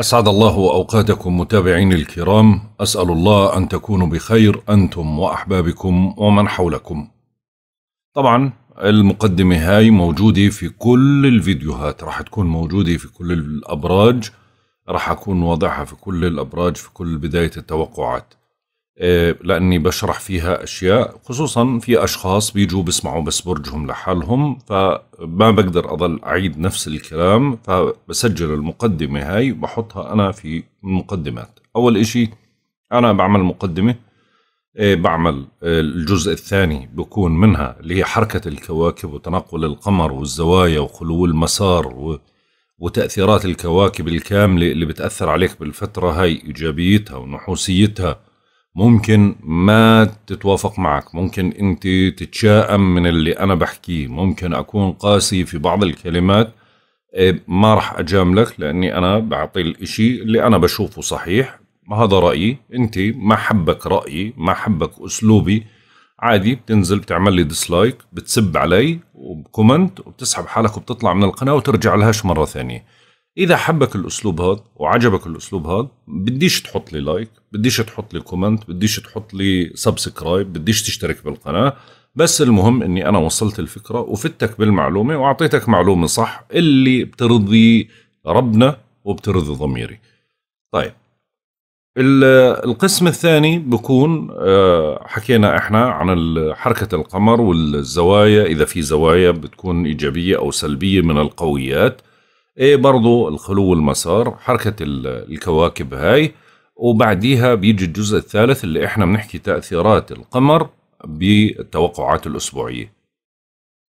أسعد الله أوقاتكم متابعين الكرام أسأل الله أن تكونوا بخير أنتم وأحبابكم ومن حولكم طبعا المقدمة هاي موجودة في كل الفيديوهات راح تكون موجودة في كل الأبراج راح أكون واضعها في كل الأبراج في كل بداية التوقعات آه، لاني بشرح فيها اشياء خصوصا في اشخاص بيجوا بيسمعوا بس برجهم لحالهم فما بقدر اضل اعيد نفس الكلام فبسجل المقدمه هاي بحطها انا في المقدمات اول اشي انا بعمل مقدمه آه، بعمل آه، الجزء الثاني بكون منها اللي هي حركة الكواكب وتنقل القمر والزوايا وخلو المسار وتأثيرات الكواكب الكاملة اللي بتأثر عليك بالفترة هاي إيجابيتها ونحوسيتها ممكن ما تتوافق معك ممكن انت تتشائم من اللي انا بحكيه ممكن اكون قاسي في بعض الكلمات إيه، ما راح اجاملك لاني انا بعطي الاشي اللي انا بشوفه صحيح هذا رايي انت ما حبك رايي ما حبك اسلوبي عادي بتنزل بتعمل لي ديسلايك بتسب علي وبكومنت وبتسحب حالك وبتطلع من القناه وترجع لهاش مره ثانيه اذا حبك الاسلوب هذا وعجبك الاسلوب هذا بديش تحط لي لايك بديش تحط لي كومنت بديش تحط لي سبسكرايب بديش تشترك بالقناه بس المهم اني انا وصلت الفكره وفتك بالمعلومه واعطيتك معلومه صح اللي بترضي ربنا وبترضي ضميري طيب القسم الثاني بكون آه، حكينا احنا عن حركة القمر والزوايا إذا في زوايا بتكون إيجابية أو سلبية من القويات ايه برضو الخلو والمسار حركة الكواكب هاي وبعديها بيجي الجزء الثالث اللي احنا بنحكي تأثيرات القمر بالتوقعات الأسبوعية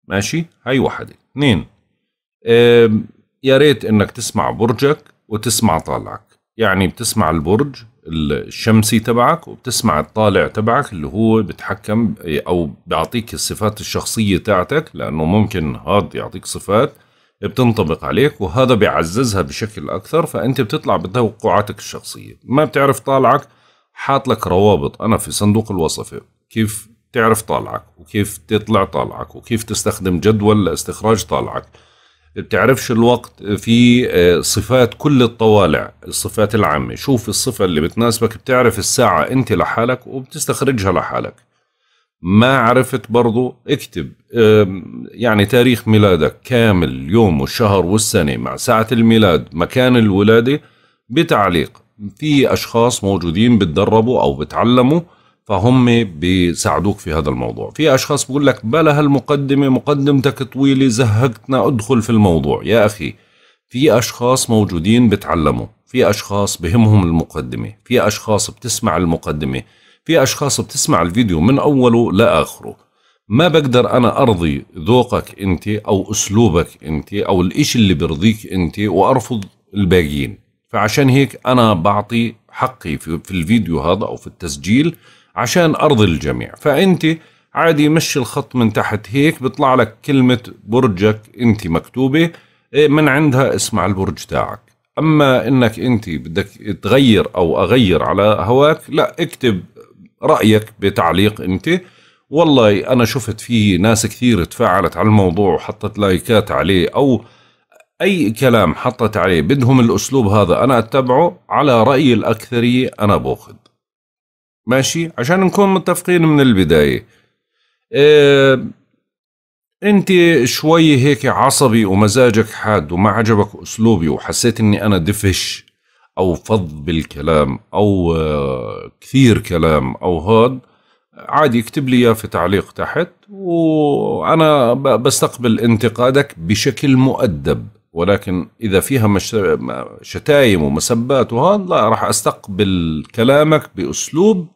ماشي هاي واحدة اثنين إيه، يا ريت انك تسمع برجك وتسمع طالعك يعني بتسمع البرج الشمسي تبعك وبتسمع الطالع تبعك اللي هو بتحكم او بيعطيك الصفات الشخصية تاعتك لانه ممكن هاد يعطيك صفات بتنطبق عليك وهذا بيعززها بشكل اكثر فانت بتطلع بتوقعاتك الشخصيه ما بتعرف طالعك حاط لك روابط انا في صندوق الوصفه كيف تعرف طالعك وكيف تطلع طالعك وكيف تستخدم جدول لاستخراج طالعك بتعرفش الوقت في آه، صفات كل الطوالع الصفات العامة شوف الصفة اللي بتناسبك بتعرف الساعة انت لحالك وبتستخرجها لحالك ما عرفت برضو اكتب يعني تاريخ ميلادك كامل اليوم والشهر والسنة مع ساعة الميلاد مكان الولادة بتعليق في أشخاص موجودين بتدربوا أو بتعلموا فهم بيساعدوك في هذا الموضوع في أشخاص بقول لك بلا هالمقدمة مقدمتك طويلة زهقتنا ادخل في الموضوع يا أخي في أشخاص موجودين بتعلموا في أشخاص بهمهم المقدمة في أشخاص بتسمع المقدمة في أشخاص بتسمع الفيديو من أوله لآخره ما بقدر أنا أرضي ذوقك أنت أو أسلوبك أنت أو الإشي اللي برضيك أنت وأرفض الباقيين فعشان هيك أنا بعطي حقي في, في الفيديو هذا أو في التسجيل عشان أرضي الجميع فأنت عادي مشي الخط من تحت هيك بيطلع لك كلمة برجك أنت مكتوبة إيه، من عندها اسمع البرج تاعك أما أنك أنت بدك تغير أو أغير على هواك لا اكتب رايك بتعليق انت والله انا شفت فيه ناس كثير تفاعلت على الموضوع وحطت لايكات عليه او اي كلام حطت عليه بدهم الاسلوب هذا انا اتبعه على راي الاكثريه انا باخذ ماشي عشان نكون متفقين من البدايه إيه انت شوي هيك عصبي ومزاجك حاد وما عجبك اسلوبي وحسيت اني انا دفش او فض بالكلام او آه، كثير كلام او هاد عادي اكتب لي اياه في تعليق تحت وانا بستقبل انتقادك بشكل مؤدب ولكن اذا فيها مش... شتايم ومسبات وهذا لا راح استقبل كلامك باسلوب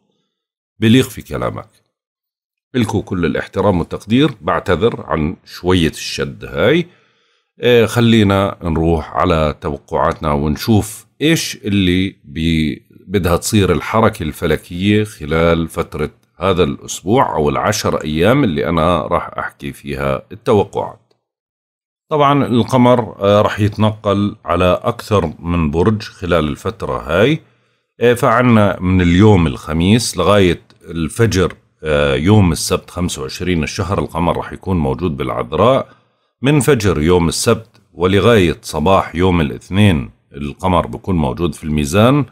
بليق في كلامك لكم كل الاحترام والتقدير بعتذر عن شويه الشد هاي آه، خلينا نروح على توقعاتنا ونشوف ايش اللي بي بدها تصير الحركة الفلكية خلال فترة هذا الأسبوع أو العشر أيام اللي أنا راح أحكي فيها التوقعات طبعا القمر آه، راح يتنقل على أكثر من برج خلال الفترة هاي آه، فعنا من اليوم الخميس لغاية الفجر آه، يوم السبت 25 الشهر القمر راح يكون موجود بالعذراء من فجر يوم السبت ولغاية صباح يوم الاثنين القمر بكون موجود في الميزان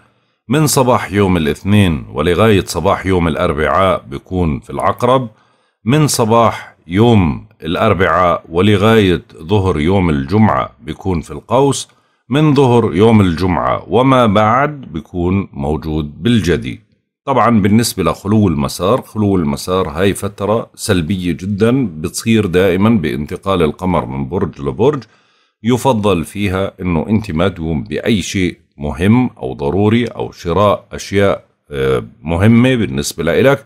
من صباح يوم الاثنين ولغاية صباح يوم الأربعاء بيكون في العقرب من صباح يوم الأربعاء ولغاية ظهر يوم الجمعة بيكون في القوس من ظهر يوم الجمعة وما بعد بيكون موجود بالجدي طبعا بالنسبة لخلو المسار خلو المسار هاي فترة سلبية جدا بتصير دائما بانتقال القمر من برج لبرج يفضل فيها انه انت ما تقوم باي شيء مهم او ضروري او شراء اشياء آه، مهمه بالنسبه لك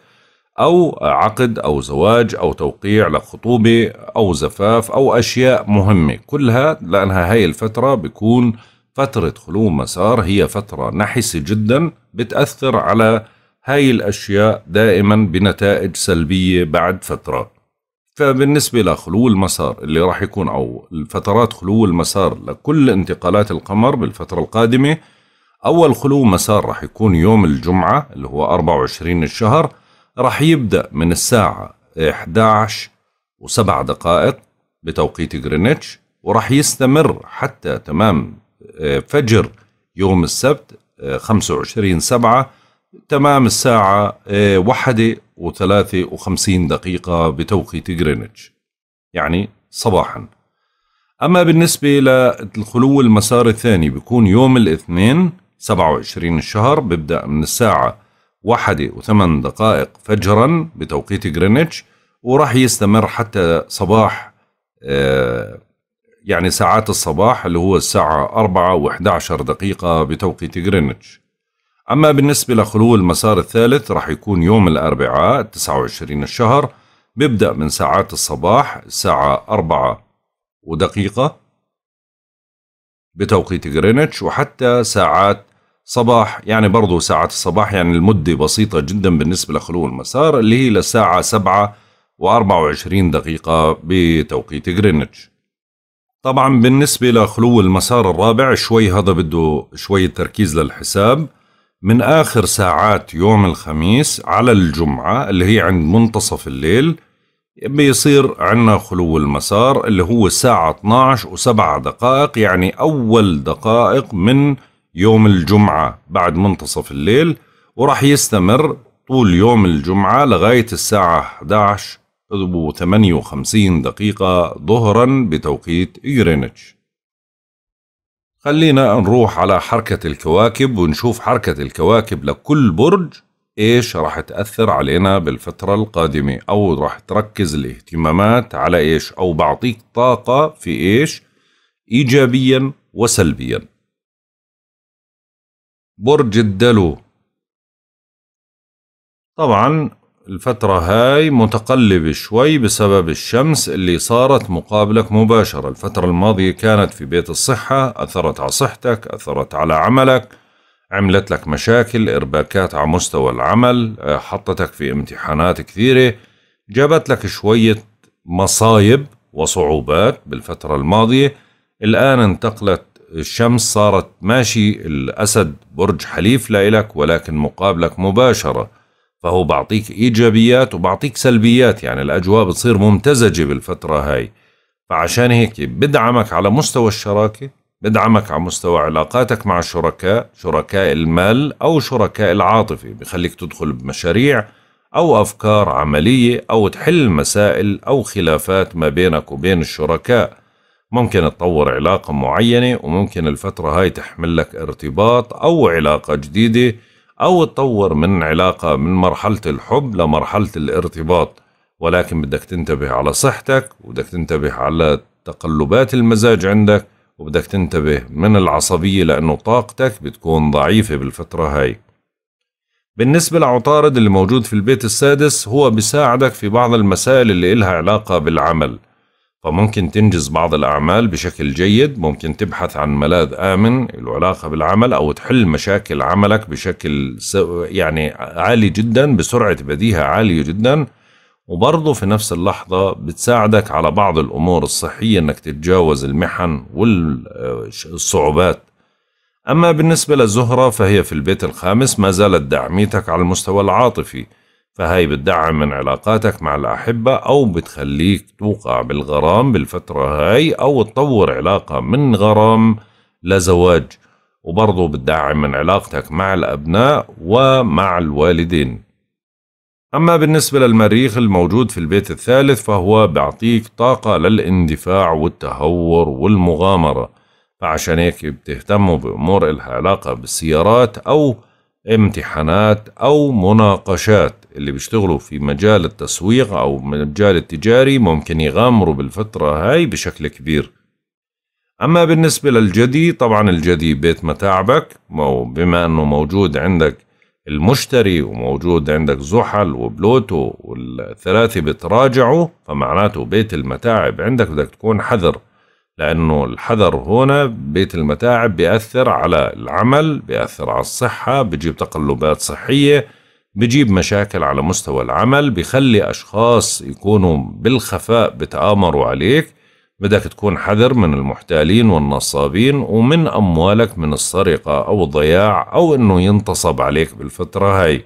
او عقد او زواج او توقيع لخطوبه او زفاف او اشياء مهمه كلها لانها هاي الفتره بيكون فتره خلو مسار هي فتره نحسه جدا بتاثر على هاي الاشياء دائما بنتائج سلبيه بعد فتره فبالنسبة لخلو المسار اللي راح يكون أو الفترات خلو المسار لكل انتقالات القمر بالفترة القادمة أول خلو مسار راح يكون يوم الجمعة اللي هو 24 الشهر راح يبدأ من الساعة 11 وسبع دقائق بتوقيت جرينتش وراح يستمر حتى تمام آه، فجر يوم السبت 25 آه، سبعة تمام الساعة آه، واحدة و53 دقيقة بتوقيت غرينتش يعني صباحا أما بالنسبة للخلو المسار الثاني بيكون يوم الاثنين 27 الشهر ببدأ من الساعة واحدة وثمان دقائق فجرا بتوقيت غرينتش وراح يستمر حتى صباح آه، يعني ساعات الصباح اللي هو الساعة أربعة و11 دقيقة بتوقيت غرينتش أما بالنسبة لخلو المسار الثالث رح يكون يوم الأربعاء 29 الشهر بيبدأ من ساعات الصباح الساعة 4 ودقيقة بتوقيت غرينتش وحتى ساعات صباح يعني برضو ساعات الصباح يعني المدة بسيطة جدا بالنسبة لخلو المسار اللي هي للساعة 7 و24 دقيقة بتوقيت غرينتش طبعا بالنسبة لخلو المسار الرابع شوي هذا بده شوية تركيز للحساب من آخر ساعات يوم الخميس على الجمعة اللي هي عند منتصف الليل بيصير عندنا خلو المسار اللي هو الساعة 12 و7 دقائق يعني أول دقائق من يوم الجمعة بعد منتصف الليل وراح يستمر طول يوم الجمعة لغاية الساعة 11 و58 دقيقة ظهرا بتوقيت جرينتش خلينا نروح على حركة الكواكب ونشوف حركة الكواكب لكل برج إيش راح تأثر علينا بالفترة القادمة أو راح تركز الاهتمامات على إيش أو بعطيك طاقة في إيش إيجابيا وسلبيا برج الدلو طبعا الفترة هاي متقلبة شوي بسبب الشمس اللي صارت مقابلك مباشرة الفترة الماضية كانت في بيت الصحة أثرت على صحتك أثرت على عملك عملت لك مشاكل إرباكات على مستوى العمل آه، حطتك في امتحانات كثيرة جابت لك شوية مصايب وصعوبات بالفترة الماضية الآن انتقلت الشمس صارت ماشي الأسد برج حليف لإلك ولكن مقابلك مباشرة فهو بعطيك إيجابيات وبعطيك سلبيات يعني الأجواء بتصير ممتزجة بالفترة هاي فعشان هيك بدعمك على مستوى الشراكة بدعمك على مستوى علاقاتك مع الشركاء شركاء المال أو شركاء العاطفة بخليك تدخل بمشاريع أو أفكار عملية أو تحل مسائل أو خلافات ما بينك وبين الشركاء ممكن تطور علاقة معينة وممكن الفترة هاي تحمل لك ارتباط أو علاقة جديدة أو تطور من علاقة من مرحلة الحب لمرحلة الارتباط ولكن بدك تنتبه على صحتك وبدك تنتبه على تقلبات المزاج عندك وبدك تنتبه من العصبية لأنه طاقتك بتكون ضعيفة بالفترة هاي بالنسبة لعطارد اللي موجود في البيت السادس هو بيساعدك في بعض المسائل اللي إلها علاقة بالعمل فممكن تنجز بعض الأعمال بشكل جيد ممكن تبحث عن ملاذ آمن له علاقة بالعمل أو تحل مشاكل عملك بشكل يعني عالي جدا بسرعة بديهة عالية جدا وبرضه في نفس اللحظة بتساعدك على بعض الأمور الصحية أنك تتجاوز المحن والصعوبات أما بالنسبة للزهرة فهي في البيت الخامس ما زالت داعميتك على المستوى العاطفي فهي بتدعم من علاقاتك مع الأحبة أو بتخليك توقع بالغرام بالفترة هاي أو تطور علاقة من غرام لزواج وبرضه بتدعم من علاقتك مع الأبناء ومع الوالدين أما بالنسبة للمريخ الموجود في البيت الثالث فهو بيعطيك طاقة للاندفاع والتهور والمغامرة فعشان هيك بتهتموا بأمور الها علاقة بالسيارات أو امتحانات أو مناقشات اللي بيشتغلوا في مجال التسويق أو مجال التجاري ممكن يغامروا بالفترة هاي بشكل كبير أما بالنسبة للجدي طبعا الجدي بيت متاعبك بما أنه موجود عندك المشتري وموجود عندك زحل وبلوتو والثلاثة بتراجعوا فمعناته بيت المتاعب عندك بدك تكون حذر لأنه الحذر هنا بيت المتاعب بيأثر على العمل بيأثر على الصحة بجيب تقلبات صحية بجيب مشاكل على مستوى العمل بيخلي أشخاص يكونوا بالخفاء بتآمروا عليك بدك تكون حذر من المحتالين والنصابين ومن أموالك من السرقة أو الضياع أو أنه ينتصب عليك بالفترة هاي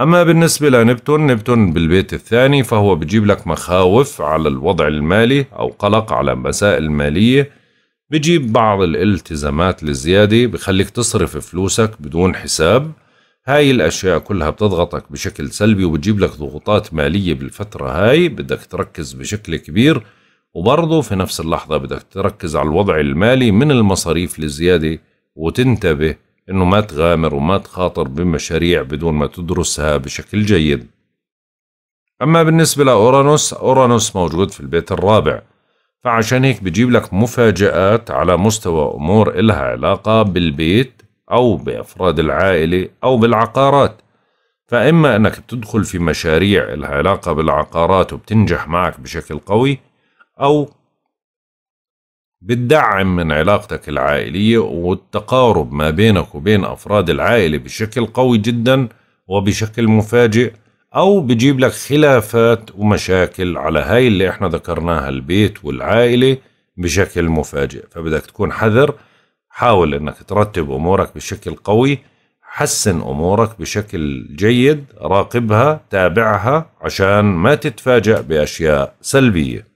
أما بالنسبة لنبتون نبتون بالبيت الثاني فهو بجيب لك مخاوف على الوضع المالي أو قلق على مسائل مالية بجيب بعض الالتزامات الزيادة بخليك تصرف فلوسك بدون حساب هاي الأشياء كلها بتضغطك بشكل سلبي وبتجيب لك ضغوطات مالية بالفترة هاي بدك تركز بشكل كبير وبرضه في نفس اللحظة بدك تركز على الوضع المالي من المصاريف الزيادة وتنتبه انه ما تغامر وما تخاطر بمشاريع بدون ما تدرسها بشكل جيد اما بالنسبة لاورانوس اورانوس موجود في البيت الرابع فعشان هيك بجيب لك مفاجآت على مستوى امور إلها علاقة بالبيت او بافراد العائلة او بالعقارات فإما أنك بتدخل في مشاريع إلها علاقة بالعقارات وبتنجح معك بشكل قوي أو بتدعم من علاقتك العائلية والتقارب ما بينك وبين أفراد العائلة بشكل قوي جدا وبشكل مفاجئ أو بجيب لك خلافات ومشاكل على هاي اللي احنا ذكرناها البيت والعائلة بشكل مفاجئ فبدك تكون حذر حاول انك ترتب امورك بشكل قوي حسن امورك بشكل جيد راقبها تابعها عشان ما تتفاجأ باشياء سلبيه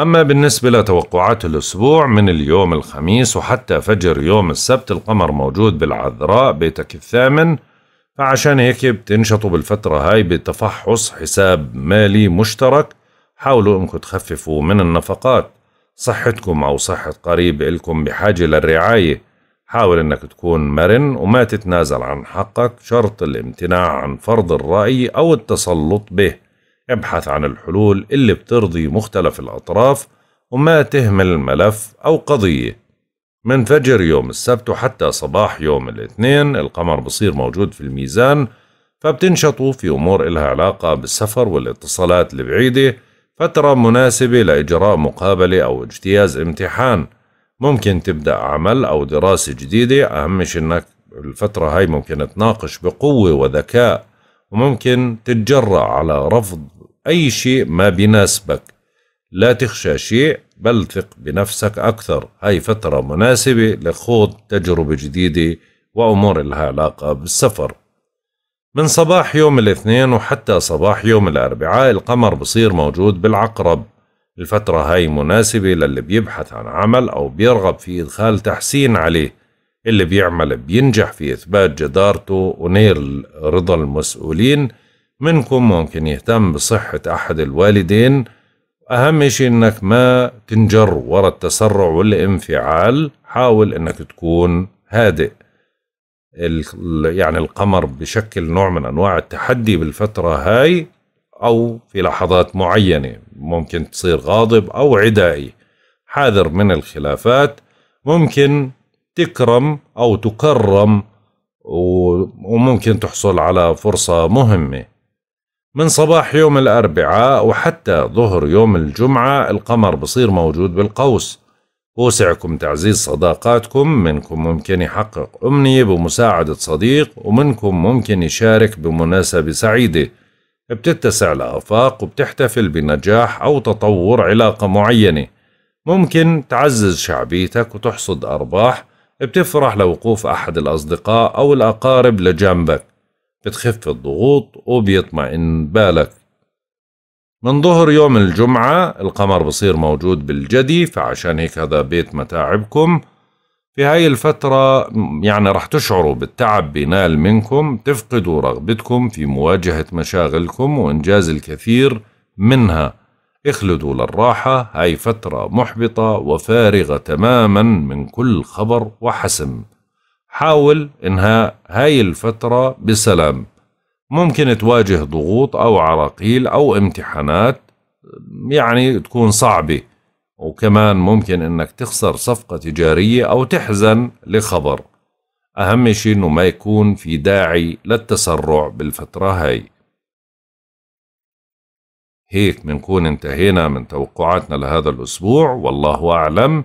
أما بالنسبة لتوقعات الأسبوع من اليوم الخميس وحتى فجر يوم السبت القمر موجود بالعذراء بيتك الثامن فعشان هيك بتنشطوا بالفترة هاي بتفحص حساب مالي مشترك حاولوا انكم تخففوا من النفقات صحتكم أو صحة قريب إلكم بحاجة للرعاية حاول أنك تكون مرن وما تتنازل عن حقك شرط الامتناع عن فرض الرأي أو التسلط به ابحث عن الحلول اللي بترضي مختلف الأطراف وما تهمل ملف أو قضية من فجر يوم السبت وحتى صباح يوم الاثنين القمر بصير موجود في الميزان فبتنشطوا في أمور إلها علاقة بالسفر والاتصالات البعيدة فترة مناسبة لإجراء مقابلة أو اجتياز امتحان ممكن تبدأ عمل أو دراسة جديدة أهم شيء أنك الفترة هاي ممكن تناقش بقوة وذكاء وممكن تتجرأ على رفض أي شيء ما بيناسبك لا تخشى شيء بل ثق بنفسك أكثر هاي فترة مناسبة لخوض تجربة جديدة وأمور لها علاقة بالسفر من صباح يوم الاثنين وحتى صباح يوم الأربعاء القمر بصير موجود بالعقرب الفترة هاي مناسبة للي بيبحث عن عمل أو بيرغب في إدخال تحسين عليه اللي بيعمل بينجح في إثبات جدارته ونيل رضا المسؤولين منكم ممكن يهتم بصحة أحد الوالدين أهم شيء إنك ما تنجر ورا التسرع والانفعال حاول إنك تكون هادئ يعني القمر بشكل نوع من أنواع التحدي بالفترة هاي أو في لحظات معينة ممكن تصير غاضب أو عدائي حاذر من الخلافات ممكن تكرم أو تكرم وممكن تحصل على فرصة مهمة من صباح يوم الأربعاء وحتى ظهر يوم الجمعة القمر بصير موجود بالقوس وسعكم تعزيز صداقاتكم منكم ممكن يحقق أمنية بمساعدة صديق ومنكم ممكن يشارك بمناسبة سعيدة بتتسع لآفاق وبتحتفل بنجاح أو تطور علاقة معينة ممكن تعزز شعبيتك وتحصد أرباح بتفرح لوقوف أحد الأصدقاء أو الأقارب لجنبك بتخف الضغوط وبيطمئن بالك من ظهر يوم الجمعة القمر بصير موجود بالجدي فعشان هيك هذا بيت متاعبكم في هاي الفترة يعني رح تشعروا بالتعب بينال منكم تفقدوا رغبتكم في مواجهة مشاغلكم وإنجاز الكثير منها اخلدوا للراحة هاي فترة محبطة وفارغة تماما من كل خبر وحسم حاول إنهاء هاي الفترة بسلام ممكن تواجه ضغوط أو عراقيل أو امتحانات يعني تكون صعبة وكمان ممكن إنك تخسر صفقة تجارية أو تحزن لخبر أهم شيء إنه ما يكون في داعي للتسرع بالفترة هاي هيك بنكون انتهينا من توقعاتنا لهذا الأسبوع والله أعلم